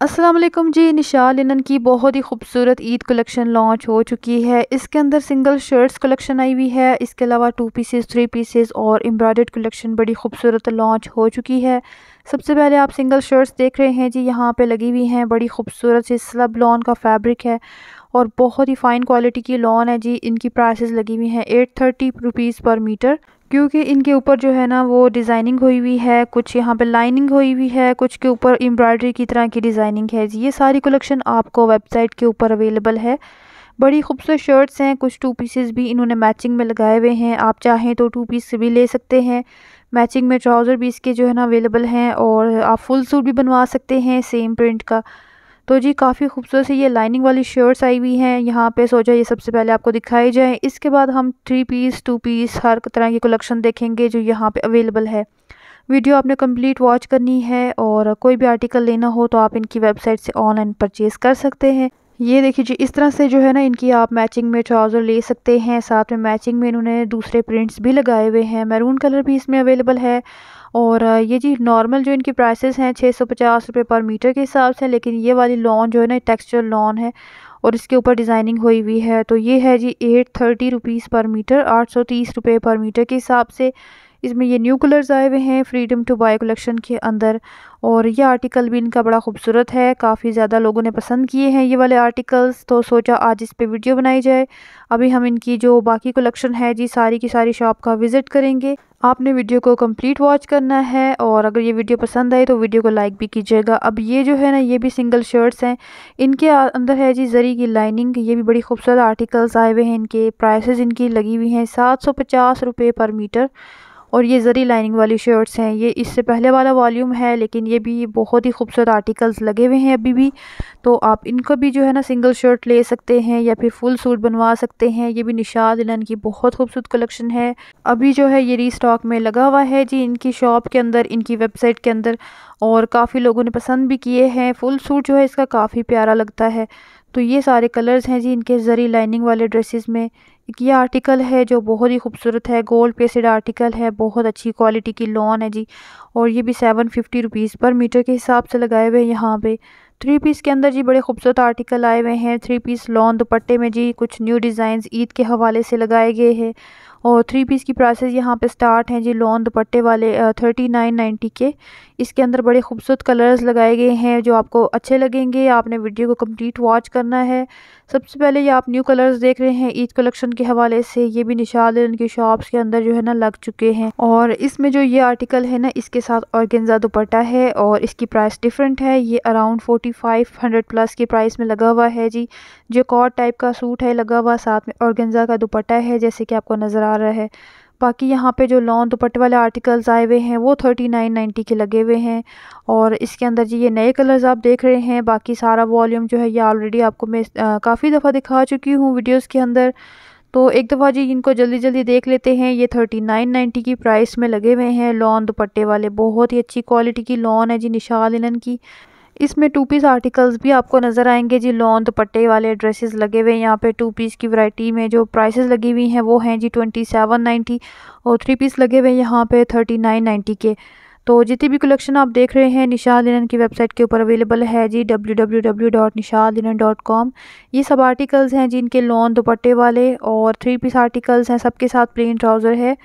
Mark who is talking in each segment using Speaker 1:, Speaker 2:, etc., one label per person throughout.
Speaker 1: असलम जी निशा linen की बहुत ही खूबसूरत ईद कलेक्शन लॉन्च हो चुकी है इसके अंदर सिंगल शर्ट्स कलेक्शन आई हुई है इसके अलावा टू पीसेस थ्री पीसेस और एम्ब्रॉयडर्ड कलेक्शन बड़ी खूबसूरत लॉन्च हो चुकी है सबसे पहले आप सिंगल शर्ट्स देख रहे हैं जी यहाँ पे लगी हुई हैं बड़ी खूबसूरत से स्लब लॉन का फैब्रिक है और बहुत ही फ़ाइन क्वालिटी की लॉन है जी इनकी प्राइसेस लगी हुई हैं eight thirty rupees per metre क्योंकि इनके ऊपर जो है ना वो डिज़ाइनिंग हुई हुई है कुछ यहाँ पे लाइनिंग हुई हुई है कुछ के ऊपर एम्ब्रॉयडरी की तरह की डिज़ाइनिंग है ये सारी कलेक्शन आपको वेबसाइट के ऊपर अवेलेबल है बड़ी खूबसूरत शर्ट्स हैं कुछ टू पीसेस भी इन्होंने मैचिंग में लगाए हुए हैं आप चाहें तो टू पीस भी ले सकते हैं मैचिंग में ट्राउज़र भी इसके जो है ना अवेलेबल हैं और आप फुल सूट भी बनवा सकते हैं सेम प्रिंट का तो जी काफ़ी खूबसूरत सी ये लाइनिंग वाली शर्ट्स आई हुई हैं यहाँ पे सोचा ये सबसे पहले आपको दिखाई जाए इसके बाद हम थ्री पीस टू पीस हर तरह की कलेक्शन देखेंगे जो यहाँ पे अवेलेबल है वीडियो आपने कंप्लीट वॉच करनी है और कोई भी आर्टिकल लेना हो तो आप इनकी वेबसाइट से ऑनलाइन परचेज़ कर सकते हैं ये देखिए जी इस तरह से जो है ना इनकी आप मैचिंग में ट्राउज़र ले सकते हैं साथ में मैचिंग में इन्होंने दूसरे प्रिंट्स भी लगाए हुए हैं मैरून कलर भी इसमें अवेलेबल है और ये जी नॉर्मल जो इनकी प्राइसेस हैं छः सौ पचास रुपये पर मीटर के हिसाब से लेकिन ये वाली लॉन जो है ना टेक्सचर लॉन है और इसके ऊपर डिज़ाइनिंग हुई हुई है तो ये है जी eight thirty rupees per metre आठ सौ तीस रुपये पर मीटर के हिसाब से इसमें ये न्यू कलर्स आए हुए हैं फ्रीडम टू बाय कलेक्शन के अंदर और ये आर्टिकल भी इनका बड़ा खूबसूरत है काफ़ी ज़्यादा लोगों ने पसंद किए हैं ये वाले आर्टिकल्स तो सोचा आज इस पे वीडियो बनाई जाए अभी हम इनकी जो बाकी कलेक्शन है जी सारी की सारी शॉप का विज़िट करेंगे आपने वीडियो को कंप्लीट वॉच करना है और अगर ये वीडियो पसंद आए तो वीडियो को लाइक भी कीजिएगा अब ये जो है ना ये भी सिंगल शर्ट्स हैं इनके अंदर है जी जरी की लाइनिंग ये भी बड़ी खूबसूरत आर्टिकल्स आए हुए हैं इनके प्राइसेस इनकी लगी हुई हैं सात सौ पचास रुपये पर मीटर और ये ज़री लाइनिंग वाली शर्ट्स हैं ये इससे पहले वाला वॉल्यूम है लेकिन ये भी बहुत ही खूबसूरत आर्टिकल्स लगे हुए हैं अभी भी तो आप इनको भी जो है ना सिंगल शर्ट ले सकते हैं या फिर फुल सूट बनवा सकते हैं ये भी निशाद दिलन की बहुत खूबसूरत कलेक्शन है अभी जो है ये री स्टॉक में लगा हुआ है जी इनकी शॉप के अंदर इनकी वेबसाइट के अंदर और काफ़ी लोगों ने पसंद भी किए हैं फुल सूट जो है इसका काफ़ी प्यारा लगता है तो ये सारे कलर्स हैं जी इनके ज़री लाइनिंग वाले ड्रेसेस में एक ये आर्टिकल है जो बहुत ही खूबसूरत है गोल्ड पेस्टेड आर्टिकल है बहुत अच्छी क्वालिटी की लॉन है जी और ये भी seven fifty rupees per metre के हिसाब से लगाए हुए हैं यहाँ पे थ्री पीस के अंदर जी बड़े खूबसूरत आर्टिकल आए हुए हैं थ्री पीस लॉन दुपट्टे में जी कुछ न्यू डिज़ाइन ईद के हवाले से लगाए गए हैं और थ्री पीस की प्राइसेस यहाँ पे स्टार्ट हैं जी लॉन दुपट्टे वाले थर्टी नाइन नाइन्टी के इसके अंदर बड़े खूबसूरत कलर्स लगाए गए हैं जो आपको अच्छे लगेंगे आपने वीडियो को कंप्लीट वॉच करना है सबसे पहले ये आप न्यू कलर्स देख रहे हैं ईद कलेक्शन के हवाले से ये भी निशाद इनकी शॉप्स के अंदर जो है ना लग चुके हैं और इसमें जो ये आर्टिकल है ना इसके साथ औरगेंजा दुपट्टा है और इसकी प्राइस डिफरेंट है ये around forty five hundred plus की प्राइस में लगा हुआ है जी जो कॉट टाइप का सूट है लगा हुआ साथ में औरगेंजा का दुपट्टा है जैसे कि आपको नज़र आ रहा है बाकी यहाँ पे जो लॉन् दुपट्टे वाले आर्टिकल्स आए हुए हैं वो थर्टी नाइन नाइन्टी के लगे हुए हैं और इसके अंदर जी ये नए कलर्स आप देख रहे हैं बाकी सारा वॉल्यूम जो है ये ऑलरेडी आपको मैं काफ़ी दफ़ा दिखा चुकी हूँ वीडियोस के अंदर तो एक दफ़ा जी इनको जल्दी जल्दी देख लेते हैं ये थर्टी नाइन नाइन्टी की प्राइस में लगे हुए हैं लॉन् दुपट्टे वाले बहुत ही अच्छी क्वालिटी की लॉन् है जी निशा लिनन की इसमें टू पीस आर्टिकल्स भी आपको नज़र आएंगे जी लॉन् दुपट्टे वाले ड्रेसेस लगे हुए हैं यहाँ पे टू पीस की वैरायटी में जो प्राइसेस लगी हुई हैं वो हैं जी ट्वेंटी सेवन नाइन्टी और थ्री पीस लगे हुए हैं यहाँ पे थर्टी नाइन नाइन्टी के तो जितनी भी कलेक्शन आप देख रहे हैं निशा लिनन की वेबसाइट के ऊपर अवेलेबल है जी W W W dot dot com ये सब आर्टिकल्स हैं जिनके लॉन् दुपट्टे वाले और थ्री पीस आर्टिकल्स हैं सबके साथ प्लेन ट्राउज़र है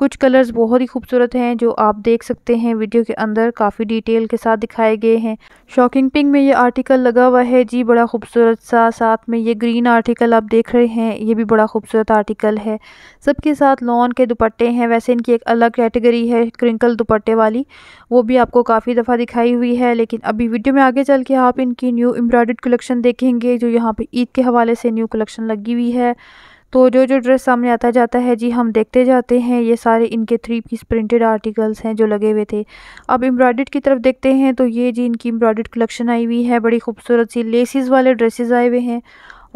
Speaker 1: कुछ कलर्स बहुत ही खूबसूरत हैं जो आप देख सकते हैं वीडियो के अंदर काफ़ी डिटेल के साथ दिखाए गए हैं शॉकिंग पिंक में ये आर्टिकल लगा हुआ है जी बड़ा खूबसूरत सा साथ में ये ग्रीन आर्टिकल आप देख रहे हैं ये भी बड़ा खूबसूरत आर्टिकल है सबके साथ लॉन के दुपट्टे हैं वैसे इनकी एक अलग कैटेगरी है क्रिंकल दुपट्टे वाली वो भी आपको काफ़ी दफ़ा दिखाई हुई है लेकिन अभी वीडियो में आगे चल के आप इनकी न्यू एम्ब्रॉयड कलेक्शन देखेंगे जो यहाँ पर ईद के हवाले से न्यू कलेक्शन लगी हुई है तो जो जो ड्रेस सामने आता जाता है जी हम देखते जाते हैं ये सारे इनके थ्री पीस प्रिंटेड आर्टिकल्स हैं जो लगे हुए थे अब एम्ब्रॉयड की तरफ देखते हैं तो ये जी इनकी एम्ब्रॉयड कलेक्शन आई हुई है बड़ी खूबसूरत सी लेसिस वाले ड्रेसेस आए हुए हैं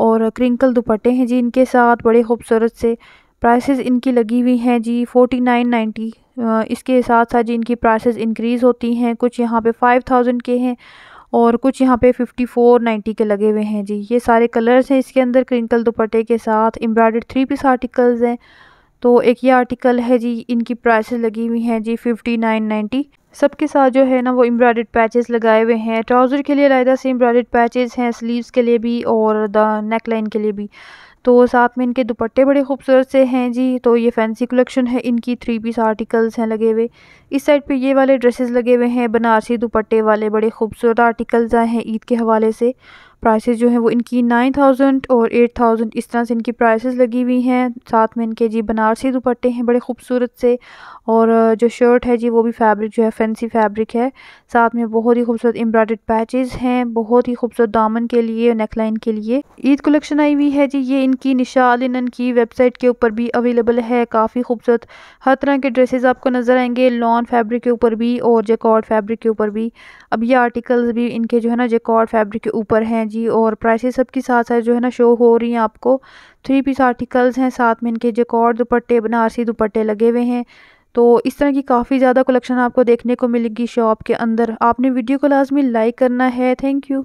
Speaker 1: और क्रिंकल दुपट्टे हैं जी इनके साथ बड़े खूबसूरत से प्राइसेस इनकी लगी हुई हैं जी फोर्टी नाइन नाइन्टी इसके साथ साथ जी इनकी प्राइसेस इंक्रीज़ होती हैं कुछ यहाँ पे फाइव थाउजेंड के हैं और कुछ यहाँ पे फोर नाइन्टी के लगे हुए हैं जी ये सारे कलर्स हैं इसके अंदर क्रिंकल दुपट्टे के साथ एम्ब्रॉयडर्ड थ्री पीस आर्टिकल्स हैं तो एक ये आर्टिकल है जी इनकी प्राइस लगी हुई हैं जी फिफ्टी नाइन नाइन्टी सबके साथ जो है ना वो एम्ब्रॉयड पैचेस लगाए हुए हैं ट्राउज़र के लिए अलहदा से एम्ब्रॉयड पैचेस हैं स्लीव्स के लिए भी और द नेक लाइन के लिए भी तो साथ में इनके दुपट्टे बड़े खूबसूरत से हैं जी तो ये फैंसी कलेक्शन है इनकी थ्री पीस आर्टिकल्स हैं लगे हुए इस साइड पे ये वाले ड्रेसेस लगे हुए हैं बनारसी दुपट्टे वाले बड़े खूबसूरत आर्टिकल्स आए हैं ईद के हवाले से प्राइसेस जो हैं वो इनकी नाइन थाउजेंड और एट थाउजेंड इस तरह से इनकी प्राइसेस लगी हुई हैं साथ में इनके जी बनारसी दुपट्टे हैं बड़े खूबसूरत से और जो शर्ट है जी वो भी फैब्रिक जो है फैंसी फैब्रिक है साथ में बहुत ही खूबसूरत एम्ब्रॉड पैचेस हैं बहुत ही खूबसूरत दामन के लिए नेकलाइन के लिए ईद कलेक्शन आई हुई है जी ये इनकी निशा लिनन की वेबसाइट के ऊपर भी अवेलेबल है काफ़ी खूबसूरत हर तरह के ड्रेसेज आपको नज़र आएंगे लॉन फैब्रिक के ऊपर भी और जेकॉर्ड फैब्रिक के ऊपर भी अब ये आर्टिकल्स भी इनके जो है ना जेकॉर्ड फैब्रिक के ऊपर हैं जी और प्राइसेस सबकी साथ साथ जो है ना शो हो रही हैं आपको थ्री पीस आर्टिकल्स हैं साथ में इनके जेकॉर्ड दुपट्टे बनारसी दुपट्टे लगे हुए हैं तो इस तरह की काफ़ी ज़्यादा कलेक्शन आपको देखने को मिलेगी शॉप के अंदर आपने वीडियो को लाजमी लाइक करना है थैंक यू